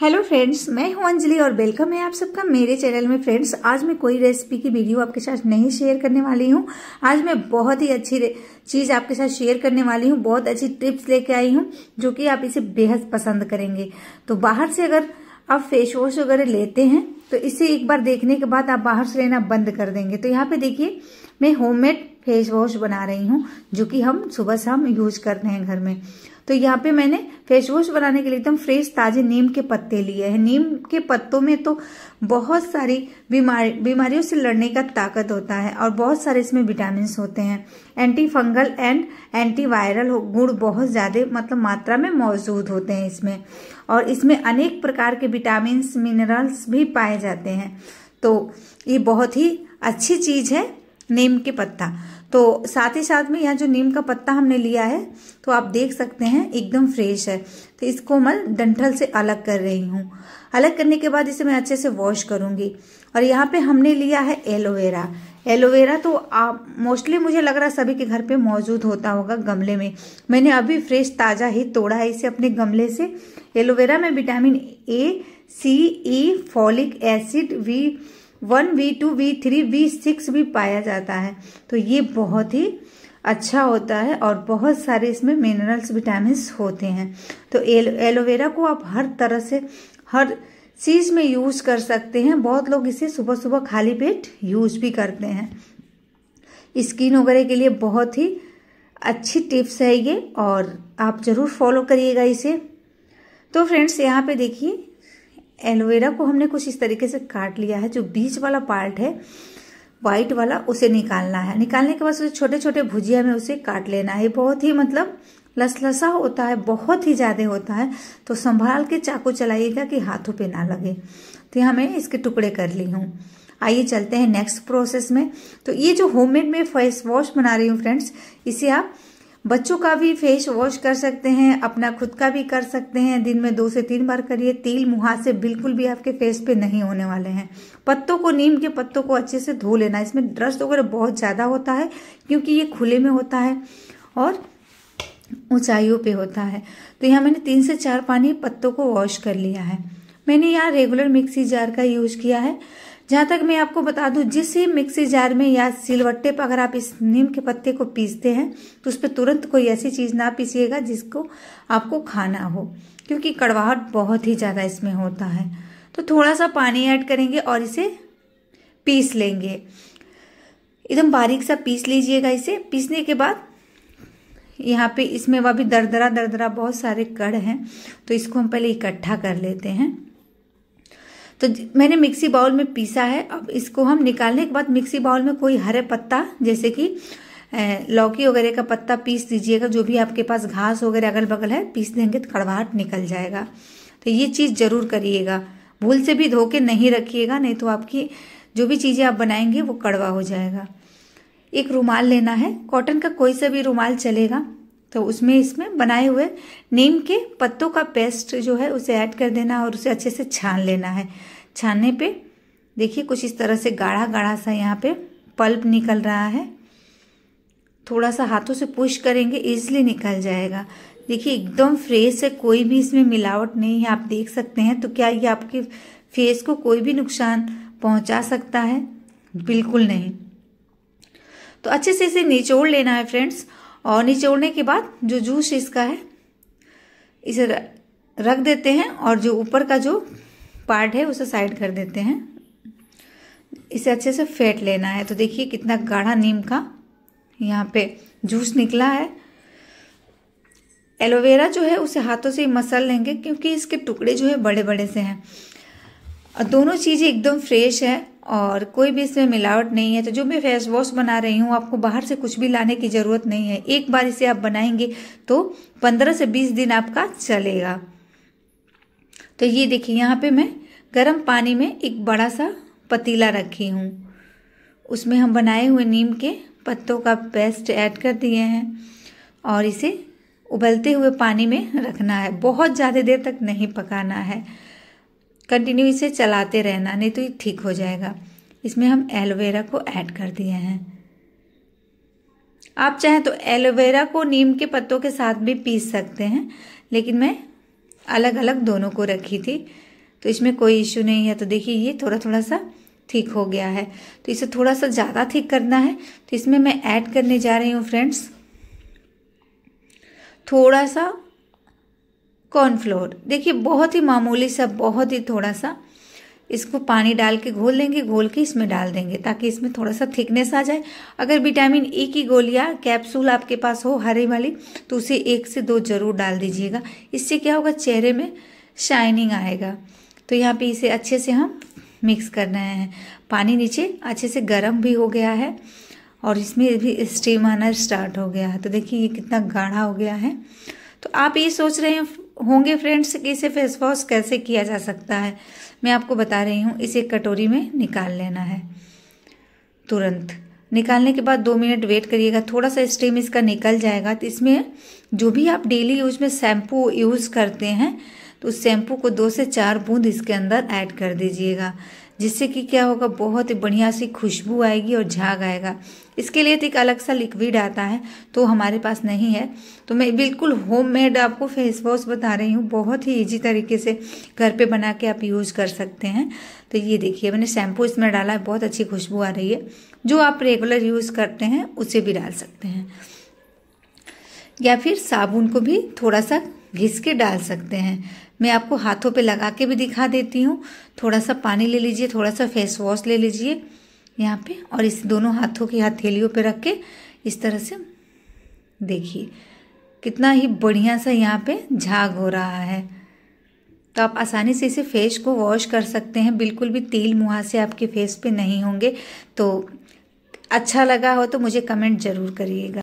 hello friends मैं हूं अंजलि और वेलकम है आप सबका मेरे चैनल में फ्रेंड्स आज मैं कोई रेसिपी की वीडियो आपके साथ नहीं शेयर करने वाली हूं आज मैं बहुत ही अच्छी चीज़ आपके साथ शेयर करने वाली हूं बहुत अच्छी टिप्स लेके आई हूं जो कि आप इसे बेहद पसंद करेंगे तो बाहर से अगर आप फेस वॉश वगैरह लेते हैं तो इसे एक बार देखने के बाद आप बाहर से लेना बंद कर देंगे तो यहाँ पे देखिए मैं होममेड फेस वॉश बना रही हूँ जो कि हम सुबह शाम यूज करते हैं घर में तो यहाँ पे मैंने फेस वॉश बनाने के लिए एकदम फ्रेश ताजे नीम के पत्ते लिए हैं नीम के पत्तों में तो बहुत सारी बीमारी बीमारियों से लड़ने का ताकत होता है और बहुत सारे इसमें विटामिन होते हैं antifungal and antiviral गुण बहुत ज़्यादा मतलब मात्रा में मौजूद होते हैं इसमें और इसमें अनेक प्रकार के विटामिन मिनरल्स भी पाए जाते हैं तो ये बहुत ही अच्छी चीज है नीम के पत्ता तो साथ ही साथ में यहाँ जो नीम का पत्ता हमने लिया है तो आप देख सकते हैं एकदम फ्रेश है तो इसको मैं डंठल से अलग कर रही हूँ अलग करने के बाद इसे मैं अच्छे से वॉश करूंगी और यहाँ पे हमने लिया है एलोवेरा एलोवेरा तो आप मोस्टली मुझे लग रहा है सभी के घर पे मौजूद होता होगा गमले में मैंने अभी फ्रेश ताज़ा ही तोड़ा है इसे अपने गमले से एलोवेरा में vitamin A C E folic acid B one B two B three B six भी पाया जाता है तो ये बहुत ही अच्छा होता है और बहुत सारे इसमें मिनरल्स विटामिन होते हैं तो एलोवेरा को आप हर तरह से हर चीज़ में यूज़ कर सकते हैं बहुत लोग इसे सुबह सुबह खाली पेट यूज़ भी करते हैं स्किन वगैरह के लिए बहुत ही अच्छी टिप्स है ये और आप ज़रूर फॉलो करिएगा इसे तो फ्रेंड्स यहाँ पे देखिए एलोवेरा को हमने कुछ इस तरीके से काट लिया है जो बीच वाला पार्ट है व्हाइट वाला उसे निकालना है निकालने के बाद उसे छोटे छोटे भुजिया में उसे काट लेना है बहुत ही मतलब लसलसा होता है बहुत ही ज़्यादा होता है तो संभाल के चाकू चलाइएगा कि हाथों पे ना लगे तो यहाँ मैं इसके टुकड़े कर ली हूँ आइए चलते हैं नेक्स्ट प्रोसेस में तो ये जो होममेड में फेस वॉश बना रही हूँ फ्रेंड्स इसे आप बच्चों का भी फेस वॉश कर सकते हैं अपना खुद का भी कर सकते हैं दिन में दो से तीन बार करिए तेल मुहासे बिल्कुल भी आपके फेस पे नहीं होने वाले हैं पत्तों को नीम के पत्तों को अच्छे से धो लेना इसमें ड्रस्ट वगैरह बहुत ज़्यादा होता है क्योंकि ये खुले में होता है और ऊंचाइयों पे होता है तो यहाँ मैंने तीन से चार पानी पत्तों को वॉश कर लिया है मैंने यहाँ रेगुलर मिक्सी जार का यूज किया है जहाँ तक मैं आपको बता दूँ जिस ही मिक्सी जार में या सिलवट्टे पर अगर आप इस नीम के पत्ते को पीसते हैं तो उस पर तुरंत कोई ऐसी चीज़ ना पीसीएगा जिसको आपको खाना हो क्योंकि कड़वाहट बहुत ही ज़्यादा इसमें होता है तो थोड़ा सा पानी ऐड करेंगे और इसे पीस लेंगे एकदम बारीक सा पीस लीजिएगा इसे पीसने के बाद यहाँ पे इसमें वह भी दरदरा दरदरा बहुत सारे कड़ हैं तो इसको हम पहले इकट्ठा कर लेते हैं तो मैंने मिक्सी बाउल में पीसा है अब इसको हम निकालने के बाद मिक्सी बाउल में कोई हरे पत्ता जैसे कि लौकी वगैरह का पत्ता पीस दीजिएगा जो भी आपके पास घास वगैरह अगल बगल है पीस देंगे तो कड़वाहट निकल जाएगा तो ये चीज़ ज़रूर करिएगा भूल से भी धो के नहीं रखिएगा नहीं तो आपकी जो भी चीज़ें आप बनाएंगे वो कड़वा हो जाएगा एक रुमाल लेना है कॉटन का कोई सा भी रुमाल चलेगा तो उसमें इसमें बनाए हुए नीम के पत्तों का पेस्ट जो है उसे ऐड कर देना और उसे अच्छे से छान लेना है छानने पे देखिए कुछ इस तरह से गाढ़ा गाढ़ा सा यहाँ पे पल्प निकल रहा है थोड़ा सा हाथों से पुश करेंगे इजली निकल जाएगा देखिए एकदम फ्रेश है कोई भी इसमें मिलावट नहीं है आप देख सकते हैं तो क्या ये आपके फेस को कोई भी नुकसान पहुंचा सकता है बिल्कुल नहीं तो अच्छे से इसे निचोड़ लेना है फ्रेंड्स और निचोड़ने के बाद जो जूस इसका है इसे रख देते हैं और जो ऊपर का जो पार्ट है उसे साइड कर देते हैं इसे अच्छे से फेंट लेना है तो देखिए कितना गाढ़ा नीम का यहाँ पे जूस निकला है एलोवेरा जो है उसे हाथों से ही मसल लेंगे क्योंकि इसके टुकड़े जो है बड़े बड़े से हैं और दोनों चीज़ें एकदम फ्रेश है और कोई भी इसमें मिलावट नहीं है तो जो मैं फेस वॉश बना रही हूँ आपको बाहर से कुछ भी लाने की ज़रूरत नहीं है एक बार इसे आप बनाएंगे तो पंद्रह से बीस दिन आपका चलेगा तो ये देखिए यहाँ पे मैं गर्म पानी में एक बड़ा सा पतीला रखी हूँ उसमें हम बनाए हुए नीम के पत्तों का पेस्ट ऐड कर दिए हैं और इसे उबलते हुए पानी में रखना है बहुत ज़्यादा देर तक नहीं पकाना है कंटिन्यू इसे चलाते रहना नहीं तो ये ठीक हो जाएगा इसमें हम एलोवेरा को ऐड कर दिए हैं आप चाहें तो एलोवेरा को नीम के पत्तों के साथ भी पीस सकते हैं लेकिन मैं अलग अलग दोनों को रखी थी तो इसमें कोई इश्यू नहीं है तो देखिए ये थोड़ा थोड़ा सा ठीक हो गया है तो इसे थोड़ा सा ज़्यादा ठीक करना है तो इसमें मैं ऐड करने जा रही हूँ फ्रेंड्स थोड़ा सा कॉर्नफ्लोर देखिए बहुत ही मामूली सा बहुत ही थोड़ा सा इसको पानी डाल के घोल देंगे घोल के इसमें डाल देंगे ताकि इसमें थोड़ा सा थिकनेस आ जाए अगर विटामिन ई e की गोलियाँ कैप्सूल आपके पास हो हरे वाली तो उसे एक से दो जरूर डाल दीजिएगा इससे क्या होगा चेहरे में शाइनिंग आएगा तो यहाँ पे इसे अच्छे से हम मिक्स कर रहे हैं पानी नीचे अच्छे से गर्म भी हो गया है और इसमें भी स्टीम आना स्टार्ट हो गया है तो देखिए ये कितना गाढ़ा हो गया है तो आप ये सोच रहे हैं होंगे फ्रेंड्स कि इसे फेस वॉश कैसे किया जा सकता है मैं आपको बता रही हूँ इसे कटोरी में निकाल लेना है तुरंत निकालने के बाद दो मिनट वेट करिएगा थोड़ा सा स्टीम इसका निकल जाएगा तो इसमें जो भी आप डेली यूज में शैम्पू यूज़ करते हैं तो उस शैम्पू को दो से चार बूंद इसके अंदर ऐड कर दीजिएगा जिससे कि क्या होगा बहुत ही बढ़िया सी खुशबू आएगी और झाग आएगा इसके लिए तो एक अलग सा लिक्विड आता है तो हमारे पास नहीं है तो मैं बिल्कुल होममेड आपको फेस वॉश बता रही हूँ बहुत ही इजी तरीके से घर पे बना के आप यूज़ कर सकते हैं तो ये देखिए मैंने शैम्पू इसमें डाला है बहुत अच्छी खुशबू आ रही है जो आप रेगुलर यूज़ करते हैं उसे भी डाल सकते हैं या फिर साबुन को भी थोड़ा सा घिस के डाल सकते हैं मैं आपको हाथों पे लगा के भी दिखा देती हूँ थोड़ा सा पानी ले लीजिए थोड़ा सा फेस वॉश ले लीजिए यहाँ पे और इस दोनों हाथों की हथेलियों पे रख के इस तरह से देखिए कितना ही बढ़िया सा यहाँ पे झाग हो रहा है तो आप आसानी से इसे फेस को वॉश कर सकते हैं बिल्कुल भी तेल मुहासे आपके फेस पे नहीं होंगे तो अच्छा लगा हो तो मुझे कमेंट ज़रूर करिएगा